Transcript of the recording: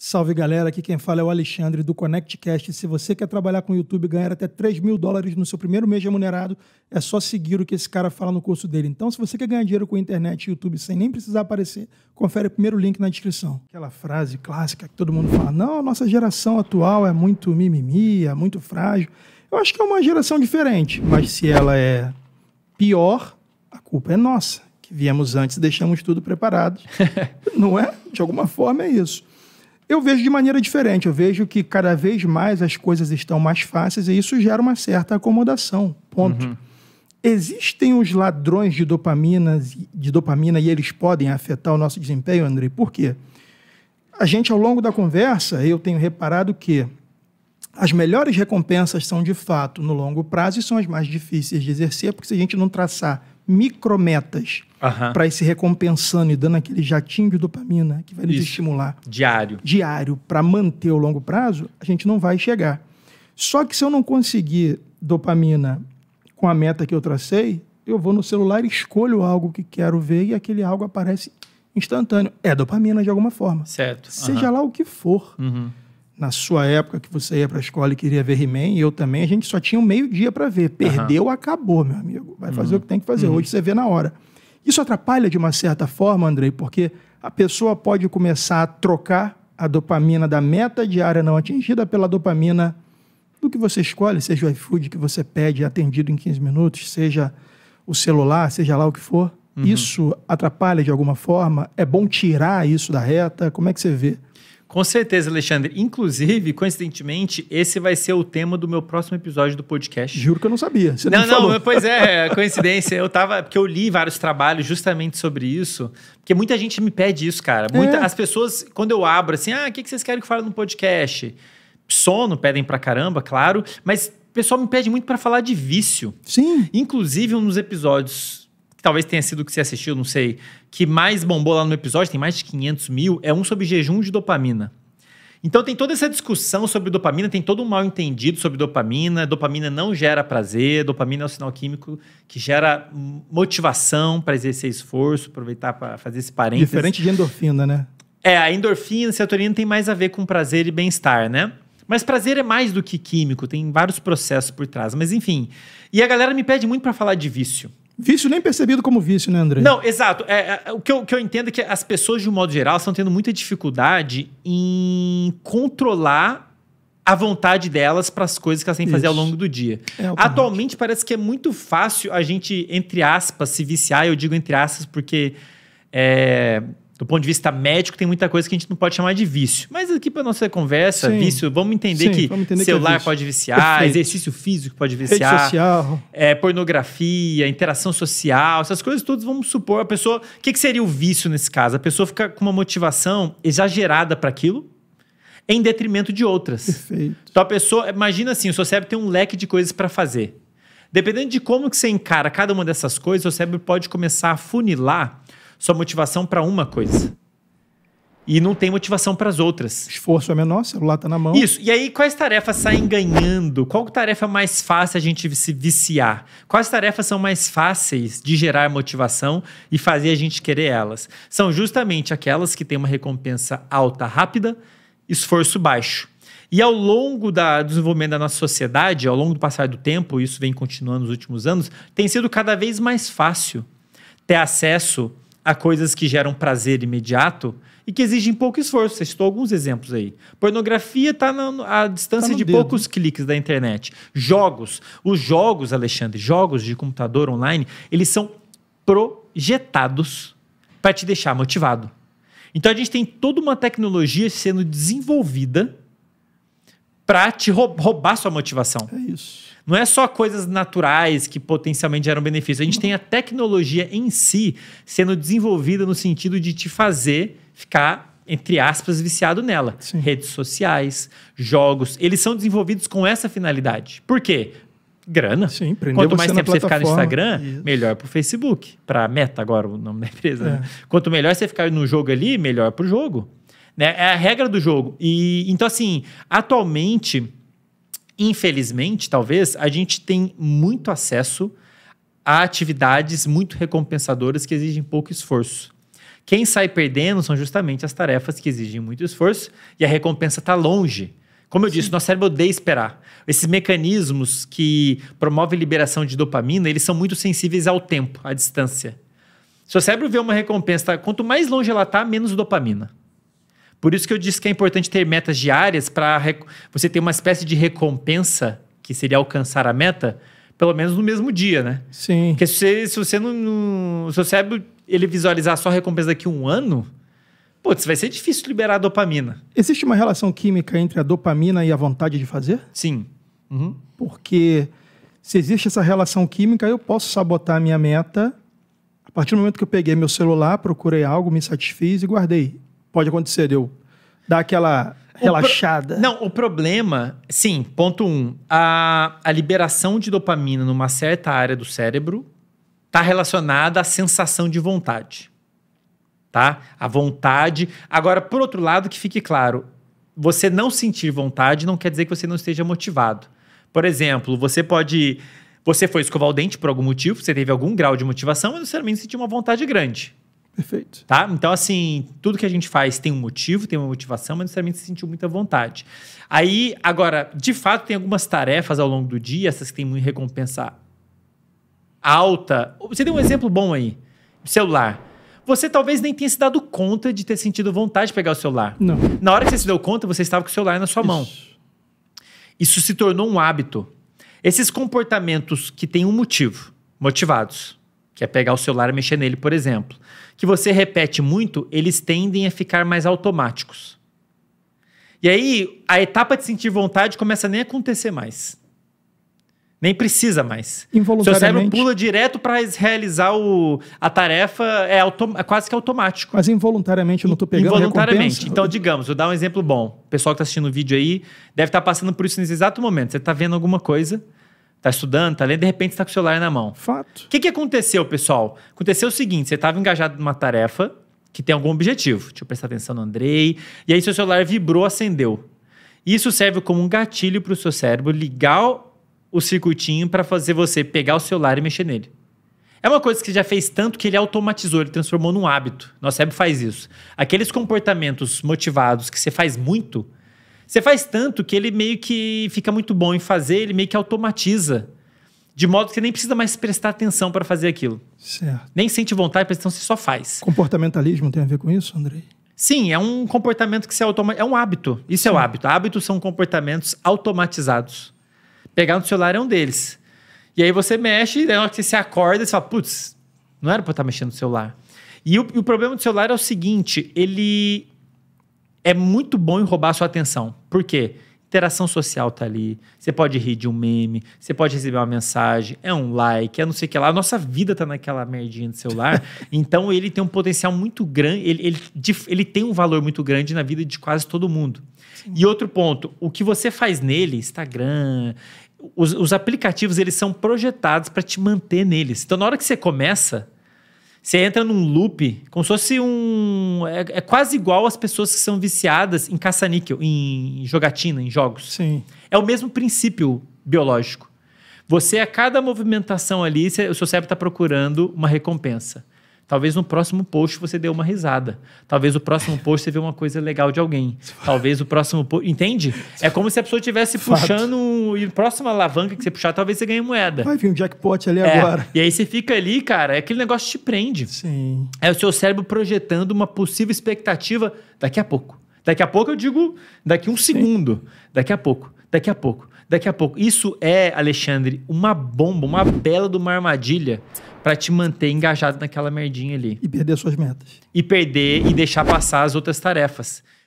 Salve galera, aqui quem fala é o Alexandre do ConnectCast. Se você quer trabalhar com o YouTube e ganhar até 3 mil dólares no seu primeiro mês remunerado, é só seguir o que esse cara fala no curso dele. Então, se você quer ganhar dinheiro com a internet e YouTube sem nem precisar aparecer, confere o primeiro link na descrição. Aquela frase clássica que todo mundo fala: não, a nossa geração atual é muito mimimi, é muito frágil. Eu acho que é uma geração diferente, mas se ela é pior, a culpa é nossa, que viemos antes e deixamos tudo preparado. não é? De alguma forma é isso. Eu vejo de maneira diferente, eu vejo que cada vez mais as coisas estão mais fáceis e isso gera uma certa acomodação. Ponto. Uhum. Existem os ladrões de dopamina, de dopamina e eles podem afetar o nosso desempenho, Andrei? Por quê? A gente, ao longo da conversa, eu tenho reparado que as melhores recompensas são de fato no longo prazo e são as mais difíceis de exercer, porque se a gente não traçar micrometas uhum. para ir se recompensando e dando aquele jatinho de dopamina que vai nos estimular. Diário. Diário, para manter o longo prazo, a gente não vai chegar. Só que se eu não conseguir dopamina com a meta que eu tracei, eu vou no celular, escolho algo que quero ver e aquele algo aparece instantâneo. É dopamina de alguma forma. Certo. Seja uhum. lá o que for. Uhum na sua época que você ia para a escola e queria ver He-Man, e eu também, a gente só tinha um meio-dia para ver. Perdeu, uhum. acabou, meu amigo. Vai fazer uhum. o que tem que fazer. Uhum. Hoje você vê na hora. Isso atrapalha de uma certa forma, Andrei, porque a pessoa pode começar a trocar a dopamina da meta diária não atingida pela dopamina do que você escolhe, seja o iFood que você pede atendido em 15 minutos, seja o celular, seja lá o que for. Uhum. Isso atrapalha de alguma forma? É bom tirar isso da reta? Como é que você vê? Com certeza, Alexandre. Inclusive, coincidentemente, esse vai ser o tema do meu próximo episódio do podcast. Juro que eu não sabia. Você não, não, falou. não pois é, coincidência. Eu tava. Porque eu li vários trabalhos justamente sobre isso. Porque muita gente me pede isso, cara. Muita, é. As pessoas, quando eu abro assim, ah, o que, vocês querem que eu fale no podcast? Sono, pedem pra caramba, claro. Mas o pessoal me pede muito para falar de vício. Sim. Inclusive, um dos episódios que talvez tenha sido que você assistiu, não sei, que mais bombou lá no episódio, tem mais de 500 mil, é um sobre jejum de dopamina. Então tem toda essa discussão sobre dopamina, tem todo um mal entendido sobre dopamina. Dopamina não gera prazer, dopamina é um sinal químico que gera motivação para exercer esforço, aproveitar para fazer esse parênteses. Diferente de endorfina, né? É, a endorfina a serotonina tem mais a ver com prazer e bem-estar, né? Mas prazer é mais do que químico, tem vários processos por trás. Mas enfim. E a galera me pede muito para falar de vício. Vício nem percebido como vício, né, André? Não, exato. É, é, o que eu, que eu entendo é que as pessoas, de um modo geral, estão tendo muita dificuldade em controlar a vontade delas para as coisas que elas têm que fazer ao longo do dia. É, Atualmente parece que é muito fácil a gente, entre aspas, se viciar. Eu digo entre aspas porque é, do ponto de vista médico, tem muita coisa que a gente não pode chamar de vício. Mas aqui para nossa conversa, Sim. vício, vamos entender Sim, que vamos entender celular que é pode viciar, Perfeito. exercício físico pode viciar, Rede social. É, pornografia, interação social, essas coisas todas, vamos supor, a pessoa. O que, que seria o vício nesse caso? A pessoa fica com uma motivação exagerada para aquilo, em detrimento de outras. Perfeito. Então a pessoa, imagina assim, o seu cérebro tem um leque de coisas para fazer. Dependendo de como que você encara cada uma dessas coisas, o cérebro pode começar a funilar só motivação para uma coisa. E não tem motivação para as outras. Esforço é menor, celular está na mão. Isso. E aí, quais tarefas saem ganhando? Qual tarefa é mais fácil a gente se viciar? Quais tarefas são mais fáceis de gerar motivação e fazer a gente querer elas? São justamente aquelas que têm uma recompensa alta, rápida, esforço baixo. E ao longo da, do desenvolvimento da nossa sociedade, ao longo do passar do tempo, isso vem continuando nos últimos anos, tem sido cada vez mais fácil ter acesso a coisas que geram prazer imediato e que exigem pouco esforço. Você citou alguns exemplos aí. Pornografia está à distância tá de dedo. poucos cliques da internet. Jogos. Os jogos, Alexandre, jogos de computador online, eles são projetados para te deixar motivado. Então a gente tem toda uma tecnologia sendo desenvolvida para te roubar sua motivação. É isso não é só coisas naturais que potencialmente geram benefício. A gente tem a tecnologia em si sendo desenvolvida no sentido de te fazer ficar entre aspas, viciado nela. Sim. Redes sociais, jogos, eles são desenvolvidos com essa finalidade. Por quê? grana. Sim, Quanto mais tempo você ficar no Instagram, isso. melhor para o Facebook, para Meta agora o nome da empresa. Né? É. Né? Quanto melhor você ficar no jogo ali, melhor para o jogo. Né? É a regra do jogo. E então assim, atualmente infelizmente, talvez, a gente tem muito acesso a atividades muito recompensadoras que exigem pouco esforço. Quem sai perdendo são justamente as tarefas que exigem muito esforço e a recompensa está longe. Como eu Sim. disse, nosso cérebro odeia esperar. Esses mecanismos que promovem liberação de dopamina, eles são muito sensíveis ao tempo, à distância. Seu cérebro vê uma recompensa, quanto mais longe ela está, menos dopamina. Por isso que eu disse que é importante ter metas diárias para você ter uma espécie de recompensa, que seria alcançar a meta, pelo menos no mesmo dia, né? Sim. Porque se você, se você não, não. cérebro ele visualizar só a recompensa daqui a um ano, putz, vai ser difícil liberar a dopamina. Existe uma relação química entre a dopamina e a vontade de fazer? Sim. Uhum. Porque se existe essa relação química, eu posso sabotar a minha meta. A partir do momento que eu peguei meu celular, procurei algo, me satisfiz e guardei pode acontecer, eu dar aquela relaxada. Pro... Não, o problema, sim, ponto um, a, a liberação de dopamina numa certa área do cérebro está relacionada à sensação de vontade, tá? A vontade. Agora, por outro lado, que fique claro, você não sentir vontade não quer dizer que você não esteja motivado. Por exemplo, você pode você foi escovar o dente por algum motivo, você teve algum grau de motivação, mas necessariamente sentiu uma vontade grande. Perfeito. Tá? Então, assim, tudo que a gente faz tem um motivo, tem uma motivação, mas necessariamente se sentiu muita vontade. Aí, agora, de fato, tem algumas tarefas ao longo do dia, essas que tem muita recompensa alta. Você tem um exemplo bom aí, celular. Você talvez nem tenha se dado conta de ter sentido vontade de pegar o celular. Não. Na hora que você se deu conta, você estava com o celular na sua Isso. mão. Isso se tornou um hábito. Esses comportamentos que têm um motivo, motivados que é pegar o celular e mexer nele, por exemplo, que você repete muito, eles tendem a ficar mais automáticos. E aí, a etapa de sentir vontade começa a nem acontecer mais. Nem precisa mais. Involuntariamente. Seu cérebro pula direto para realizar o, a tarefa, é, é, quase que automático. Mas involuntariamente eu não tô pegando Involuntariamente. Recompensa. Então, digamos, vou dar um exemplo bom. O pessoal que está assistindo o vídeo aí deve estar tá passando por isso nesse exato momento. Você está vendo alguma coisa, tá estudando, tá lendo, de repente está com o celular na mão. Fato. O que, que aconteceu, pessoal? Aconteceu o seguinte: você estava engajado numa tarefa que tem algum objetivo. Deixa eu prestar atenção no Andrei. E aí seu celular vibrou, acendeu. Isso serve como um gatilho para o seu cérebro ligar o circuitinho para fazer você pegar o celular e mexer nele. É uma coisa que já fez tanto que ele automatizou, ele transformou num hábito. Nosso cérebro faz isso. Aqueles comportamentos motivados que você faz muito, você faz tanto que ele meio que fica muito bom em fazer, ele meio que automatiza. De modo que você nem precisa mais prestar atenção para fazer aquilo. Certo. Nem sente vontade, presta então você só faz. Comportamentalismo tem a ver com isso, Andrei? Sim, é um comportamento que se automatiza. É um hábito. Isso Sim. é o um hábito. Hábitos são comportamentos automatizados. Pegar no celular é um deles. E aí você mexe, e na hora que você se acorda, você fala, putz, não era para estar mexendo no celular. E o, e o problema do celular é o seguinte: ele é muito bom em roubar a sua atenção. Por quê? Interação social tá ali. Você pode rir de um meme, você pode receber uma mensagem, é um like, é não sei o que lá. A nossa vida tá naquela merdinha de celular. então ele tem um potencial muito grande, ele, ele, ele, tem um valor muito grande na vida de quase todo mundo. Sim. E outro ponto, o que você faz nele, Instagram, os, os aplicativos, eles são projetados para te manter neles. Então na hora que você começa, você entra num loop, como se fosse um. É, é quase igual as pessoas que são viciadas em caça-níquel, em jogatina, em jogos. Sim. É o mesmo princípio biológico. Você, a cada movimentação ali, o seu cérebro está procurando uma recompensa. Talvez no próximo post você dê uma risada. Talvez o próximo post você vê uma coisa legal de alguém. Talvez o próximo post. Entende? É como se a pessoa estivesse puxando. E próxima alavanca que você puxar, talvez você ganhe moeda. Vai vir um jackpot ali é. agora. E aí você fica ali, cara, é aquele negócio te prende. Sim. É o seu cérebro projetando uma possível expectativa daqui a pouco. Daqui a pouco eu digo daqui um Sim. segundo. Daqui a pouco. Daqui a pouco daqui a pouco. Isso é, Alexandre, uma bomba, uma bela de uma armadilha para te manter engajado naquela merdinha ali. E perder suas metas. E perder e deixar passar as outras tarefas.